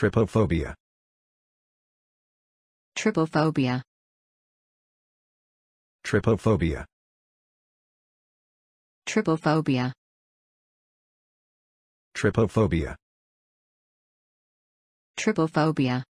Tripophobia. Tripophobia. Tripophobia. Tripophobia. Tripophobia. Trypophobia.